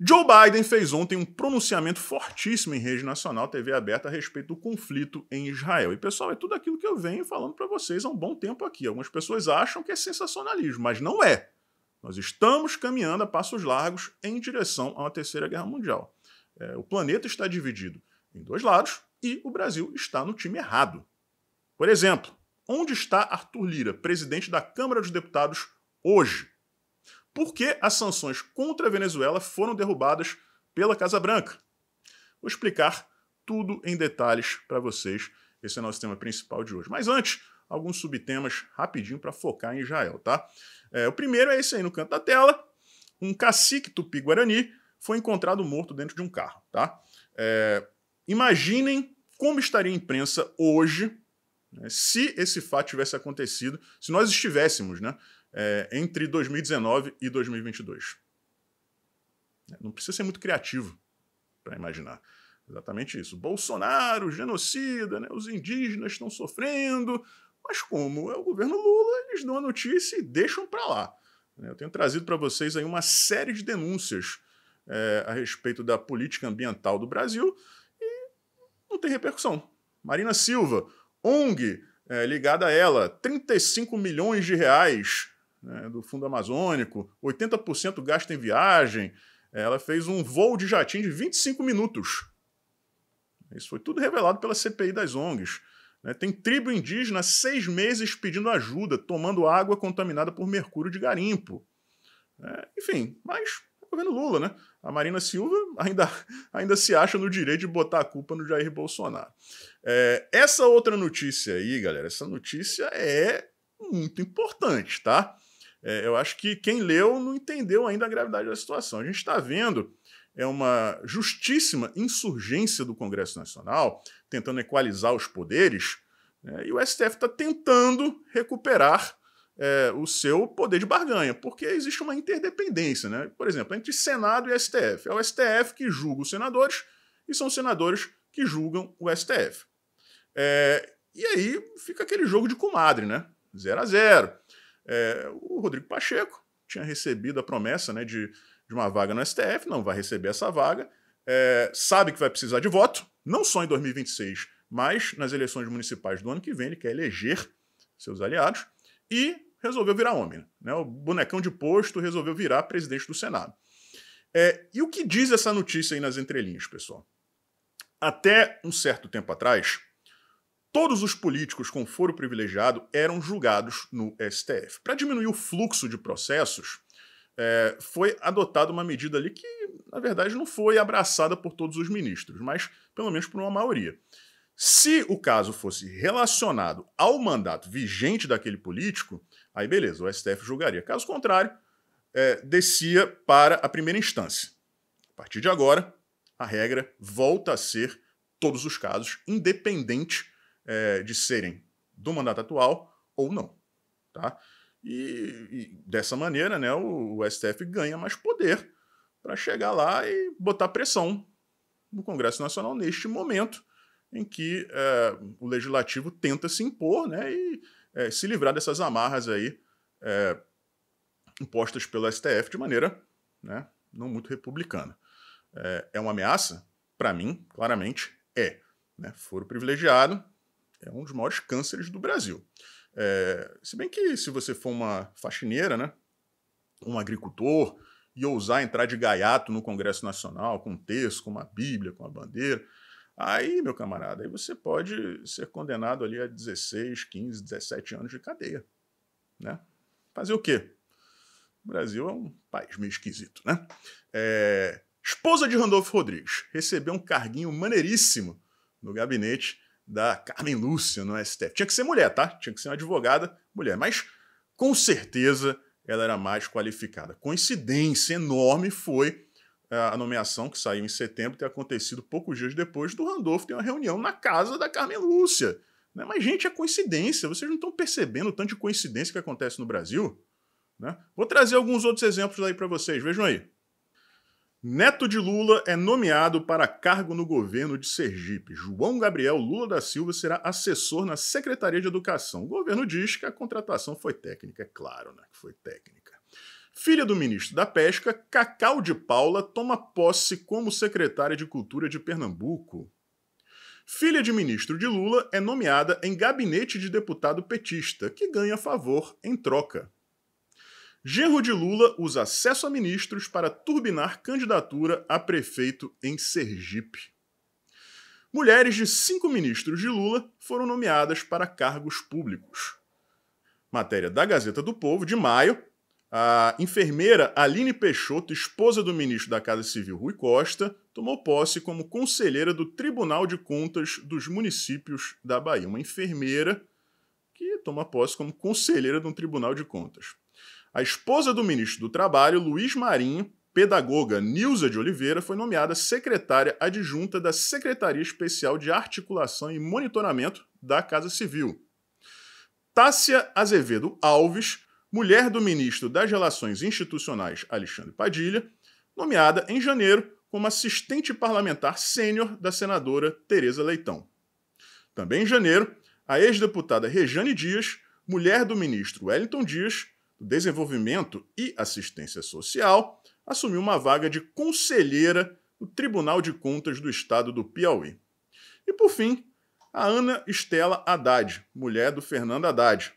Joe Biden fez ontem um pronunciamento fortíssimo em rede nacional, TV aberta, a respeito do conflito em Israel. E, pessoal, é tudo aquilo que eu venho falando para vocês há um bom tempo aqui. Algumas pessoas acham que é sensacionalismo, mas não é. Nós estamos caminhando a passos largos em direção a uma terceira guerra mundial. É, o planeta está dividido em dois lados e o Brasil está no time errado. Por exemplo, onde está Arthur Lira, presidente da Câmara dos Deputados, hoje? porque as sanções contra a Venezuela foram derrubadas pela Casa Branca. Vou explicar tudo em detalhes para vocês. Esse é o nosso tema principal de hoje. Mas antes, alguns subtemas rapidinho para focar em Israel, tá? É, o primeiro é esse aí no canto da tela. Um cacique tupi-guarani foi encontrado morto dentro de um carro, tá? É, imaginem como estaria a imprensa hoje né, se esse fato tivesse acontecido, se nós estivéssemos, né? é, entre 2019 e 2022. É, não precisa ser muito criativo para imaginar. Exatamente isso. Bolsonaro, genocida, né? os indígenas estão sofrendo, mas como é o governo Lula, eles dão a notícia e deixam para lá. É, eu tenho trazido para vocês aí uma série de denúncias é, a respeito da política ambiental do Brasil e não tem repercussão. Marina Silva, ONG é, ligada a ela, 35 milhões de reais né, do Fundo Amazônico, 80% gasto em viagem. É, ela fez um voo de jatinho de 25 minutos. Isso foi tudo revelado pela CPI das ONGs. Né. Tem tribo indígena seis meses pedindo ajuda, tomando água contaminada por mercúrio de garimpo. É, enfim, mas é governo Lula, né? A Marina Silva ainda, ainda se acha no direito de botar a culpa no Jair Bolsonaro. É, essa outra notícia aí, galera, essa notícia é muito importante, tá? É, eu acho que quem leu não entendeu ainda a gravidade da situação. A gente está vendo é uma justíssima insurgência do Congresso Nacional, tentando equalizar os poderes, né, e o STF está tentando recuperar é, o seu poder de barganha, porque existe uma interdependência, né? por exemplo, entre Senado e STF. É o STF que julga os senadores e são os senadores que julgam o STF. É, e aí fica aquele jogo de comadre, né? 0 a 0 é, o Rodrigo Pacheco tinha recebido a promessa né, de, de uma vaga no STF, não vai receber essa vaga, é, sabe que vai precisar de voto, não só em 2026, mas nas eleições municipais do ano que vem, ele quer eleger seus aliados, e resolveu virar homem. Né? O bonecão de posto resolveu virar presidente do Senado. É, e o que diz essa notícia aí nas entrelinhas, pessoal? Até um certo tempo atrás, Todos os políticos com foro privilegiado eram julgados no STF. Para diminuir o fluxo de processos, é, foi adotada uma medida ali que, na verdade, não foi abraçada por todos os ministros, mas pelo menos por uma maioria. Se o caso fosse relacionado ao mandato vigente daquele político, aí beleza, o STF julgaria. Caso contrário, é, descia para a primeira instância. A partir de agora, a regra volta a ser todos os casos, independente é, de serem do mandato atual ou não. Tá? E, e dessa maneira, né, o, o STF ganha mais poder para chegar lá e botar pressão no Congresso Nacional neste momento em que é, o legislativo tenta se impor né, e é, se livrar dessas amarras aí é, impostas pelo STF de maneira né, não muito republicana. É, é uma ameaça? Para mim, claramente é. Né? Foro privilegiado, é um dos maiores cânceres do Brasil. É, se bem que se você for uma faxineira, né, um agricultor, e ousar entrar de gaiato no Congresso Nacional com um texto, com uma bíblia, com uma bandeira, aí, meu camarada, aí você pode ser condenado ali a 16, 15, 17 anos de cadeia. Né? Fazer o quê? O Brasil é um país meio esquisito, né? É... Esposa de Randolfo Rodrigues recebeu um carguinho maneiríssimo no gabinete da Carmen Lúcia no STF. Tinha que ser mulher, tá? Tinha que ser uma advogada mulher. Mas com certeza ela era mais qualificada. Coincidência enorme foi eh, a nomeação que saiu em setembro ter acontecido poucos dias depois do Randolph ter uma reunião na casa da Carmen Lúcia. Né? Mas, gente, é coincidência. Vocês não estão percebendo o tanto de coincidência que acontece no Brasil? Né? Vou trazer alguns outros exemplos aí para vocês. Vejam aí. Neto de Lula é nomeado para cargo no governo de Sergipe. João Gabriel Lula da Silva será assessor na Secretaria de Educação. O governo diz que a contratação foi técnica, é claro, né? Que foi técnica. Filha do ministro da Pesca, Cacau de Paula toma posse como secretária de Cultura de Pernambuco. Filha de ministro de Lula é nomeada em gabinete de deputado petista, que ganha favor em troca. Genro de Lula usa acesso a ministros para turbinar candidatura a prefeito em Sergipe. Mulheres de cinco ministros de Lula foram nomeadas para cargos públicos. Matéria da Gazeta do Povo, de maio. A enfermeira Aline Peixoto, esposa do ministro da Casa Civil Rui Costa, tomou posse como conselheira do Tribunal de Contas dos Municípios da Bahia. Uma enfermeira que toma posse como conselheira de um Tribunal de Contas. A esposa do ministro do Trabalho, Luiz Marinho, pedagoga Nilza de Oliveira, foi nomeada secretária adjunta da Secretaria Especial de Articulação e Monitoramento da Casa Civil. Tássia Azevedo Alves, mulher do ministro das Relações Institucionais Alexandre Padilha, nomeada em janeiro como assistente parlamentar sênior da senadora Tereza Leitão. Também em janeiro, a ex-deputada Rejane Dias, mulher do ministro Wellington Dias, do Desenvolvimento e Assistência Social, assumiu uma vaga de conselheira do Tribunal de Contas do Estado do Piauí. E por fim, a Ana Estela Haddad, mulher do Fernando Haddad.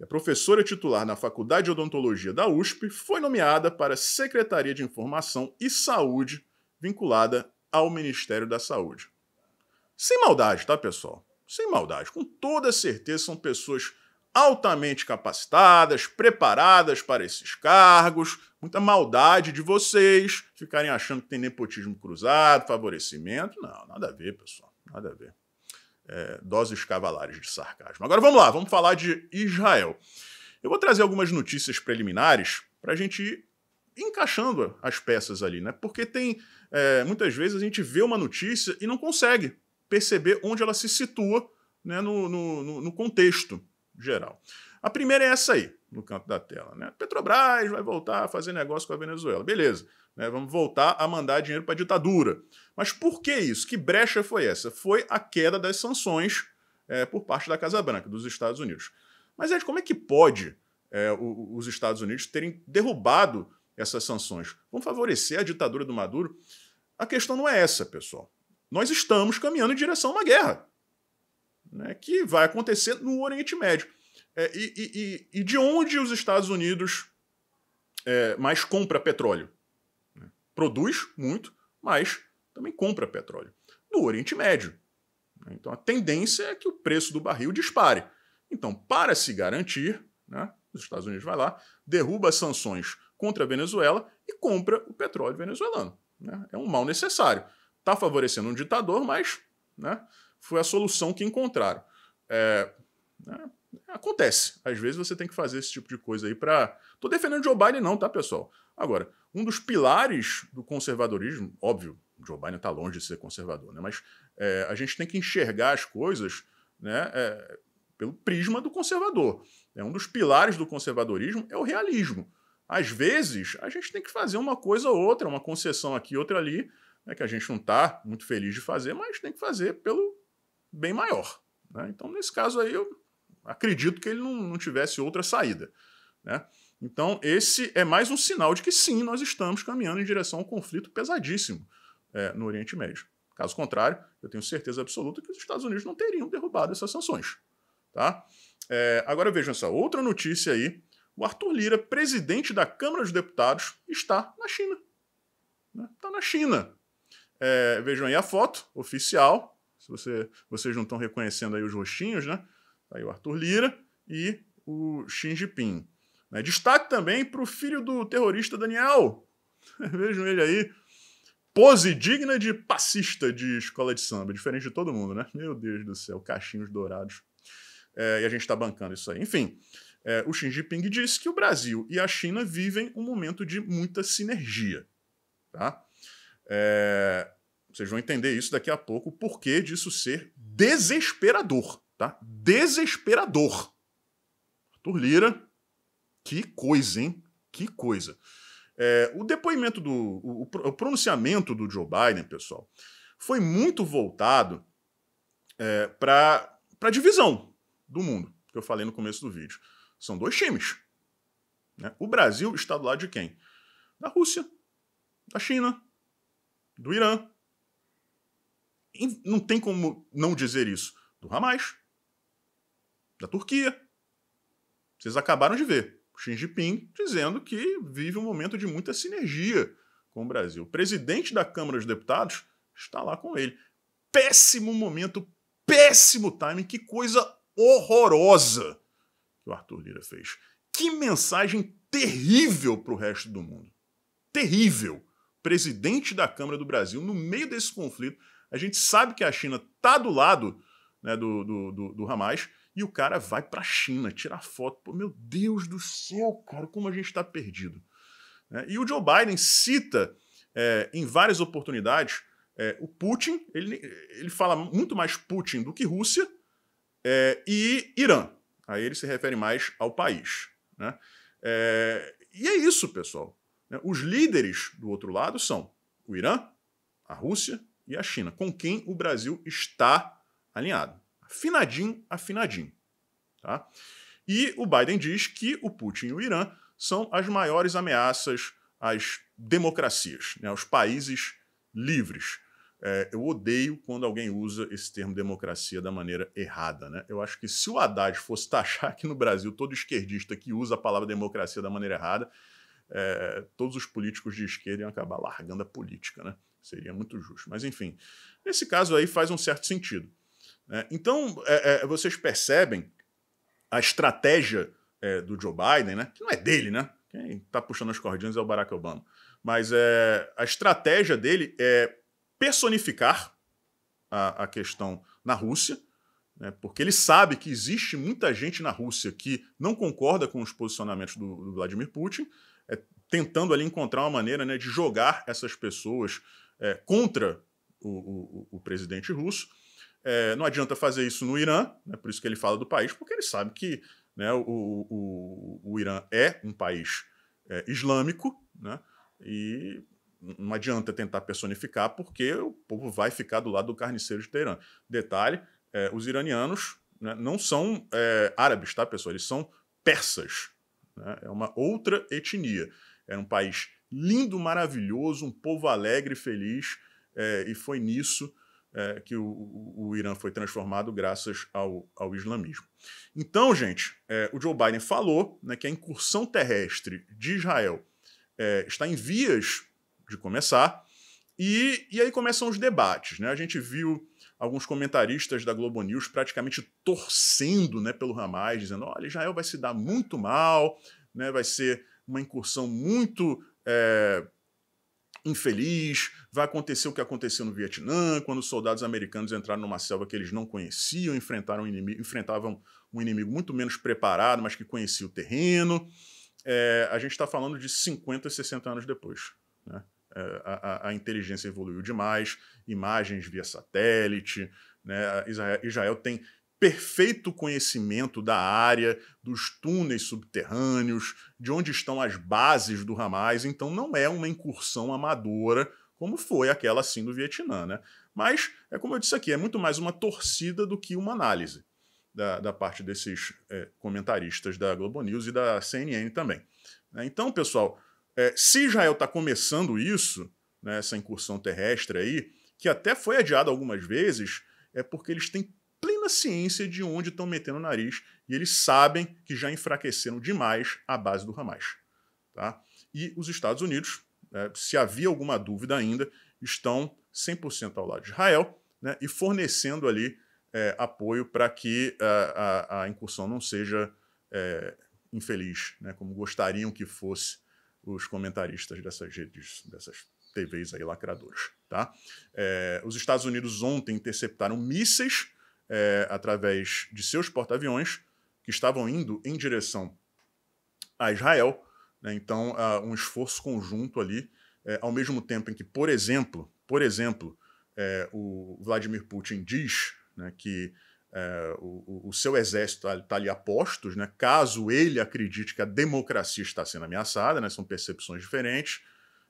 É professora titular na Faculdade de Odontologia da USP, foi nomeada para a Secretaria de Informação e Saúde, vinculada ao Ministério da Saúde. Sem maldade, tá, pessoal? Sem maldade. Com toda certeza são pessoas altamente capacitadas, preparadas para esses cargos. Muita maldade de vocês ficarem achando que tem nepotismo cruzado, favorecimento. Não, nada a ver, pessoal. Nada a ver. É, doses cavalares de sarcasmo. Agora vamos lá, vamos falar de Israel. Eu vou trazer algumas notícias preliminares para a gente ir encaixando as peças ali, né? Porque tem é, muitas vezes a gente vê uma notícia e não consegue perceber onde ela se situa né, no, no, no contexto geral. A primeira é essa aí, no canto da tela. Né? Petrobras vai voltar a fazer negócio com a Venezuela. Beleza, né? vamos voltar a mandar dinheiro para a ditadura. Mas por que isso? Que brecha foi essa? Foi a queda das sanções é, por parte da Casa Branca, dos Estados Unidos. Mas, Ed, como é que pode é, o, os Estados Unidos terem derrubado essas sanções? Vão favorecer a ditadura do Maduro? A questão não é essa, pessoal. Nós estamos caminhando em direção a uma guerra né, que vai acontecer no Oriente Médio. É, e, e, e, de onde os Estados Unidos é, mais compra petróleo? Né, produz muito, mas também compra petróleo. no Oriente Médio. Né, então a tendência é que o preço do barril dispare. Então, para se garantir, né, os Estados Unidos vai lá, derruba sanções contra a Venezuela e compra o petróleo venezuelano. Né? É um mal necessário. Está favorecendo um ditador, mas né, foi a solução que encontraram. É, né, acontece. Às vezes você tem que fazer esse tipo de coisa aí para. Tô defendendo Joe Biden, não, tá, pessoal? Agora, um dos pilares do conservadorismo, óbvio, Joe Biden está longe de ser conservador, né? mas é, a gente tem que enxergar as coisas né, é, pelo prisma do conservador. é Um dos pilares do conservadorismo é o realismo. Às vezes, a gente tem que fazer uma coisa ou outra, uma concessão aqui, outra ali, né, que a gente não está muito feliz de fazer, mas tem que fazer pelo bem maior. Né? Então, nesse caso aí, eu acredito que ele não, não tivesse outra saída. Né? Então, esse é mais um sinal de que sim, nós estamos caminhando em direção a um conflito pesadíssimo é, no Oriente Médio. Caso contrário, eu tenho certeza absoluta que os Estados Unidos não teriam derrubado essas sanções. Tá? É, agora vejam essa outra notícia aí. O Arthur Lira, presidente da Câmara dos Deputados, está na China. Está né? Tá na China. É, vejam aí a foto oficial se você, vocês não estão reconhecendo aí os rostinhos, né? Tá aí o Arthur Lira e o Xi Jinping. Né? Destaque também para o filho do terrorista Daniel. Vejam ele aí. Pose digna de passista de escola de samba, diferente de todo mundo, né? Meu Deus do céu, cachinhos dourados. É, e a gente está bancando isso aí. Enfim, é, o Xi Jinping disse que o Brasil e a China vivem um momento de muita sinergia. Tá? É, vocês vão entender isso daqui a pouco, o porquê disso ser desesperador, tá? Desesperador. Arthur Lira, que coisa, hein? Que coisa. É, o depoimento do. O, o, pronunciamento do Joe Biden, pessoal, foi muito voltado é, para a divisão do mundo, que eu falei no começo do vídeo. São dois times. Né? O Brasil está do lado de quem? Da Rússia, da China, do Irã, não tem como não dizer isso. Do Hamas, da Turquia. Vocês acabaram de ver. Xi Jinping dizendo que vive um momento de muita sinergia com o Brasil. O presidente da Câmara dos Deputados está lá com ele. Péssimo momento, péssimo timing, que coisa horrorosa que o Arthur Lira fez. Que mensagem terrível para o resto do mundo. Terrível. Presidente da Câmara do Brasil, no meio desse conflito, a gente sabe que a China tá do lado né, do, do, do, do Hamas e o cara vai para a China tirar foto. Pô, meu Deus do céu, cara, como a gente está perdido. Né? E o Joe Biden cita é, em várias oportunidades é, o Putin, ele, ele fala muito mais Putin do que Rússia é, e Irã. Aí ele se refere mais ao país. Né? É, e é isso, pessoal. Né? Os líderes do outro lado são o Irã, a Rússia e a China, com quem o Brasil está alinhado. Afinadinho, afinadinho. Tá? E o Biden diz que o Putin e o Irã são as maiores ameaças às democracias, né, aos países livres. É, eu odeio quando alguém usa esse termo democracia da maneira errada. Né? Eu acho que se o Haddad fosse taxar aqui no Brasil todo esquerdista que usa a palavra democracia da maneira errada, é, todos os políticos de esquerda iam acabar largando a política. Né? Seria muito justo. Mas, enfim, nesse caso aí faz um certo sentido. Né? Então, é, é, vocês percebem a estratégia é, do Joe Biden, né? que não é dele, né? Quem está puxando as cordinhas é o Barack Obama. Mas é, a estratégia dele é personificar a, a questão na Rússia, né? porque ele sabe que existe muita gente na Rússia que não concorda com os posicionamentos do, do Vladimir Putin, é, tentando ali encontrar uma maneira né, de jogar essas pessoas é, contra o, o, o, presidente russo. É, não adianta fazer isso no Irã, né, por isso que ele fala do país, porque ele sabe que né, o, o, o, Irã é um país é, islâmico, né, e não adianta tentar personificar, porque o povo vai ficar do lado do carniceiro de Teherã. Detalhe: é, os iranianos né, não são é, árabes, tá, pessoal? Eles são persas. Né? É uma outra etnia. Era é um país lindo, maravilhoso, um povo alegre, e feliz, é, e foi nisso é, que o, o, Irã foi transformado graças ao, ao islamismo. Então, gente, é, o Joe Biden falou né, que a incursão terrestre de Israel é, está em vias de começar, e, e aí começam os debates. Né? A gente viu alguns comentaristas da Globo News praticamente torcendo né, pelo Hamas, dizendo: olha, Israel vai se dar muito mal, né, vai ser uma incursão muito é, infeliz, vai acontecer o que aconteceu no Vietnã, quando os soldados americanos entraram numa selva que eles não conheciam, enfrentaram um inimigo, enfrentavam um inimigo muito menos preparado, mas que conhecia o terreno. É, a gente está falando de 50, 60 anos depois. Né? É, a, a, inteligência evoluiu demais, imagens via satélite, né? Israel, Israel tem perfeito conhecimento da área, dos túneis subterrâneos, de onde estão as bases do Hamas, então não é uma incursão amadora como foi aquela assim do Vietnã, né? Mas é como eu disse aqui, é muito mais uma torcida do que uma análise da, da parte desses é, comentaristas da Globo News e da CNN também. Né? Então, pessoal, é, se Israel está começando isso, né, essa incursão terrestre aí, que até foi adiada algumas vezes, é porque eles têm ciência de onde estão metendo o nariz e eles sabem que já enfraqueceram demais a base do Hamas. Tá? E os Estados Unidos, né, se havia alguma dúvida ainda, estão 100% ao lado de Israel né, e fornecendo ali é, apoio para que a, é, a, a, incursão não seja é, infeliz, né, como gostariam que fosse os comentaristas dessas redes, dessas TVs aí lacradoras. Tá? É, os Estados Unidos ontem interceptaram mísseis é, através de seus porta-aviões, que estavam indo em direção a Israel. Né? Então, há um esforço conjunto ali, é, ao mesmo tempo em que, por exemplo, por exemplo, é, o Vladimir Putin diz né, que é, o, o, seu exército está tá ali a postos, né, caso ele acredite que a democracia está sendo ameaçada, né, são percepções diferentes.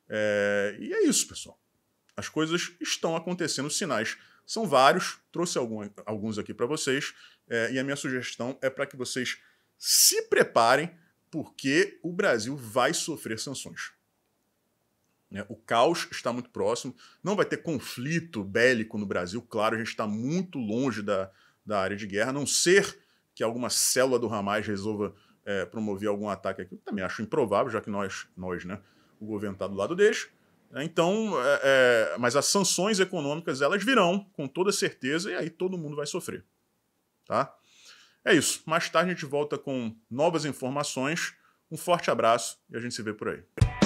É, e é isso, pessoal. As coisas estão acontecendo, sinais são vários, trouxe algum, alguns aqui para vocês, é, e a minha sugestão é para que vocês se preparem, porque o Brasil vai sofrer sanções. Né, o caos está muito próximo, não vai ter conflito bélico no Brasil, claro, a gente está muito longe da, da área de guerra, a não ser que alguma célula do Hamas resolva é, promover algum ataque aqui. Eu também acho improvável, já que nós, nós né, o governo está do lado deles. Né? Então, é, é, mas as sanções econômicas elas virão com toda certeza e aí todo mundo vai sofrer, tá? É isso. Mais tarde a gente volta com novas informações. Um forte abraço e a gente se vê por aí.